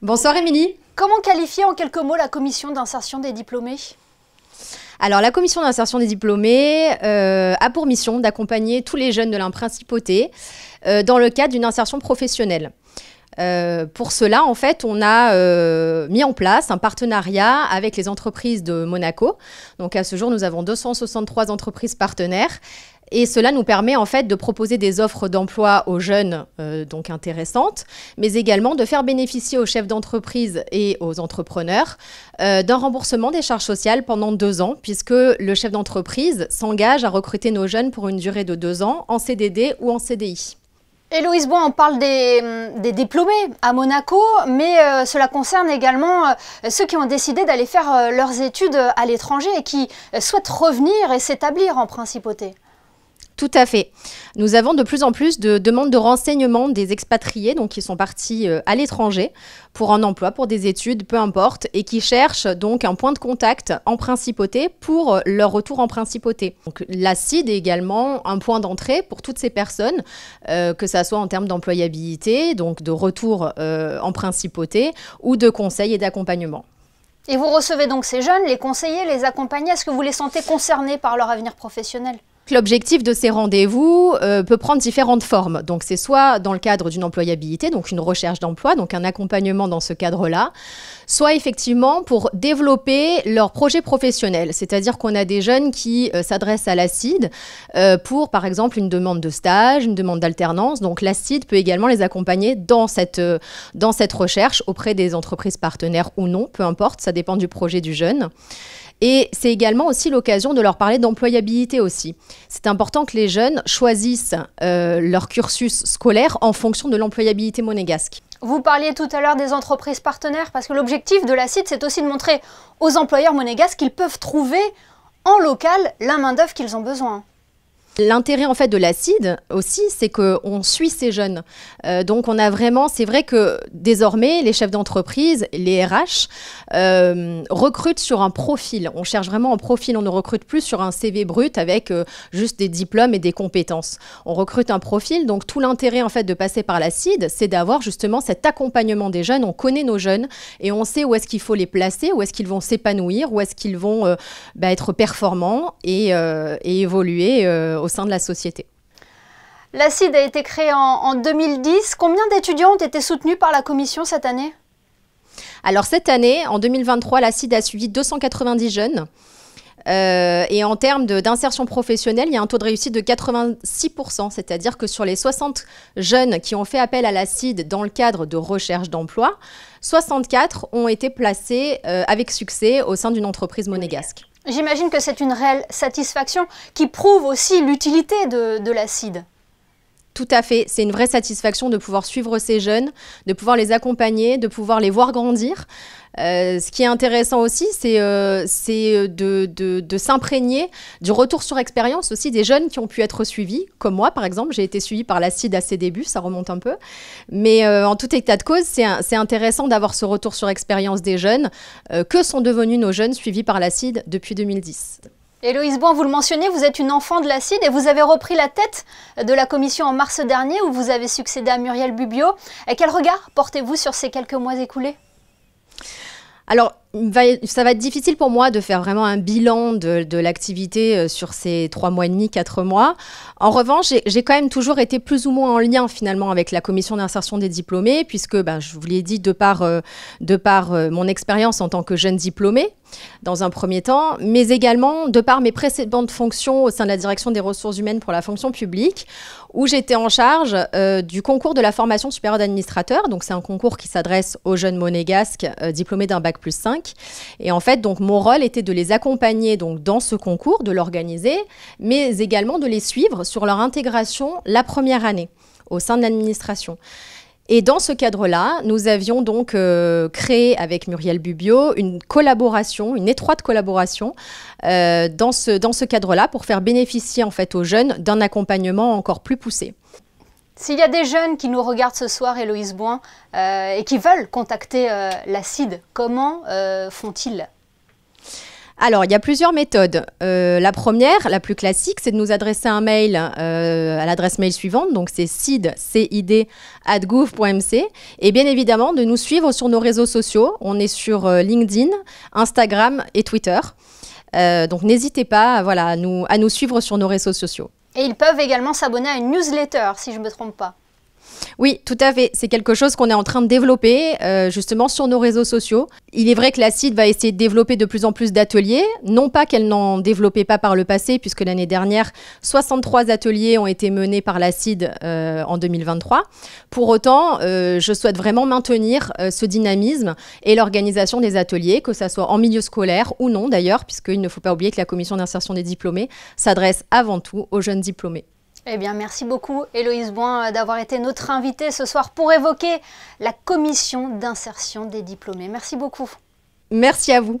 Bonsoir Émilie. Comment qualifier en quelques mots la commission d'insertion des diplômés alors, la commission d'insertion des diplômés euh, a pour mission d'accompagner tous les jeunes de la principauté euh, dans le cadre d'une insertion professionnelle. Euh, pour cela, en fait, on a mis en place un partenariat avec les entreprises de Monaco. Donc, à ce jour, nous avons 263 entreprises partenaires et cela nous permet en fait de proposer des offres d'emploi aux jeunes, euh, donc intéressantes, mais également de faire bénéficier aux chefs d'entreprise et aux entrepreneurs euh, d'un remboursement des charges sociales pendant deux ans, puisque le chef d'entreprise s'engage à recruter nos jeunes pour une durée de deux ans en CDD ou en CDI. Héloïse Bois, on parle des, hum, diplômés à Monaco, mais euh, cela concerne également ceux qui ont décidé d'aller faire leurs études à l'étranger et qui souhaitent revenir et s'établir en principauté. Tout à fait. Nous avons de plus en plus de demandes de renseignements des expatriés, donc qui sont partis euh, à l'étranger pour un emploi, pour des études, peu importe, et qui cherchent donc un point de contact en principauté pour euh, leur retour en principauté. Donc est également un point d'entrée pour toutes ces personnes, euh, que ce soit en termes d'employabilité, donc de retour en principauté, ou de conseils et d'accompagnement. Et vous recevez donc ces jeunes, les conseillers, les accompagnez. Est-ce que vous les sentez concernés par leur avenir professionnel l'objectif de ces rendez-vous euh, peut prendre différentes formes. Donc c'est soit dans le cadre d'une employabilité, donc une recherche d'emploi, donc un accompagnement dans ce cadre-là, soit effectivement pour développer leur projet professionnel. C'est-à-dire qu'on a des jeunes qui euh, s'adressent à l'ACID euh, pour par exemple une demande de stage, une demande d'alternance. Donc l'ACID peut également les accompagner dans cette, dans cette recherche auprès des entreprises partenaires ou non, peu importe, ça dépend du projet du jeune. Et c'est également aussi l'occasion de leur parler d'employabilité aussi c'est important que les jeunes choisissent euh, leur cursus scolaire en fonction de l'employabilité monégasque. Vous parliez tout à l'heure des entreprises partenaires, parce que l'objectif de la c'est aussi de montrer aux employeurs monégasques qu'ils peuvent trouver en local la main-d'œuvre qu'ils ont besoin. L'intérêt en fait de l'acide aussi, c'est qu'on suit ces jeunes. Euh, donc on a vraiment, c'est vrai que désormais les chefs d'entreprise, les RH euh, recrutent sur un profil. On cherche vraiment un profil. On ne recrute plus sur un CV brut avec euh, juste des diplômes et des compétences. On recrute un profil. Donc tout l'intérêt en fait de passer par l'acide, c'est d'avoir justement cet accompagnement des jeunes. On connaît nos jeunes et on sait où est-ce qu'il faut les placer, où est-ce qu'ils vont s'épanouir, où est-ce qu'ils vont bah, être performants et, et évoluer. au au sein de la société. L'ACID a été créé en, 2010. Combien d'étudiants ont été soutenus par la commission cette année Alors cette année, en 2023, l'ACID a suivi 290 jeunes. Euh, et en termes d'insertion professionnelle, il y a un taux de réussite de 86%, c'est-à-dire que sur les 60 jeunes qui ont fait appel à l'ACID dans le cadre de recherche d'emploi, 64 ont été placés euh, avec succès au sein d'une entreprise monégasque. J'imagine que c'est une réelle satisfaction qui prouve aussi l'utilité de, l'acide. Tout à fait, c'est une vraie satisfaction de pouvoir suivre ces jeunes, de pouvoir les accompagner, de pouvoir les voir grandir. Euh, ce qui est intéressant aussi, c'est euh, euh, de, s'imprégner du retour sur expérience aussi des jeunes qui ont pu être suivis, comme moi par exemple. J'ai été suivie par l'acide à ses débuts, ça remonte un peu. Mais en tout état de cause, c'est intéressant d'avoir ce retour sur expérience des jeunes. que sont devenus nos jeunes suivis par l'acide depuis 2010 Héloïse Bon, vous le mentionnez, vous êtes une enfant de l'acide et vous avez repris la tête de la commission en mars dernier où vous avez succédé à Muriel Bubio. Et quel regard portez-vous sur ces quelques mois écoulés Alors, ça va être difficile pour moi de faire vraiment un bilan de, l'activité euh, sur ces trois mois et demi, quatre mois. En revanche, j'ai quand même toujours été plus ou moins en lien finalement avec la commission d'insertion des diplômés, puisque bah, je vous l'ai dit de par, euh, de par euh, mon expérience en tant que jeune diplômé dans un premier temps, mais également de par mes précédentes fonctions au sein de la direction des ressources humaines pour la fonction publique, où j'étais en charge du concours de la formation supérieure d'administrateur. Donc c'est un concours qui s'adresse aux jeunes monégasques diplômés d'un bac plus 5 et en fait, donc mon rôle était de les accompagner donc dans ce concours, de l'organiser, mais également de les suivre sur leur intégration la première année au sein de l'administration. Et dans ce cadre-là, nous avions donc euh, créé avec Muriel Bubio une collaboration, une étroite collaboration euh, dans ce, dans ce cadre-là pour faire bénéficier en fait aux jeunes d'un accompagnement encore plus poussé. S'il y a des jeunes qui nous regardent ce soir, Héloïse Boin, euh, et qui veulent contacter euh, la l'acide, comment euh, font-ils alors, il y a plusieurs méthodes. la première, la plus classique, c'est de nous adresser un mail à l'adresse mail suivante, donc c'est cid, et bien évidemment de nous suivre sur nos réseaux sociaux. On est sur LinkedIn, Instagram et Twitter. donc n'hésitez pas voilà, à nous suivre sur nos réseaux sociaux. Et ils peuvent également s'abonner à une newsletter, si je ne me trompe pas. Oui, tout à fait. C'est quelque chose qu'on est en train de développer euh, justement sur nos réseaux sociaux. Il est vrai que la CID va essayer de développer de plus en plus d'ateliers. Non pas qu'elle n'en développait pas par le passé, puisque l'année dernière, 63 ateliers ont été menés par la CID euh, en 2023. Pour autant, euh, je souhaite vraiment maintenir ce dynamisme et l'organisation des ateliers, que ce soit en milieu scolaire ou non d'ailleurs, puisqu'il ne faut pas oublier que la commission d'insertion des diplômés s'adresse avant tout aux jeunes diplômés. Eh bien, merci beaucoup, Héloïse Boin, euh, d'avoir été notre invitée ce soir pour évoquer la commission d'insertion des diplômés. Merci beaucoup. Merci à vous.